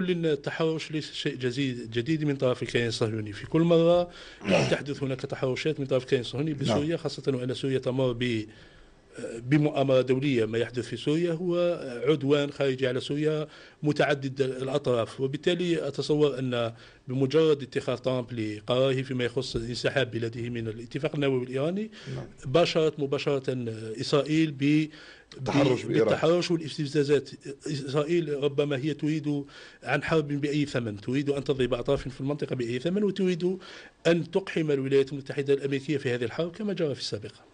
كل التحرش ليس شيء جديد جديد من طرف الكيان الصهيوني في كل مره نعم. تحدث هناك تحرشات من طرف الكيان الصهيوني نعم. بسوريا خاصه وان سوريا تمر ب بمؤامرة دولية ما يحدث في سوريا هو عدوان خارجي على سوريا متعدد الأطراف وبالتالي أتصور أن بمجرد اتخاذ ترامب لقراره فيما يخص انسحاب بلاده من الاتفاق النووي الإيراني نعم. باشرت مباشرة إسرائيل ب التحرش بإيران بالتحرش والاستفزازات إسرائيل ربما هي تريد عن حرب بأي ثمن تريد أن تضرب أطراف في المنطقة بأي ثمن وتريد أن تقحم الولايات المتحدة الأمريكية في هذه الحرب كما جرى في السابقة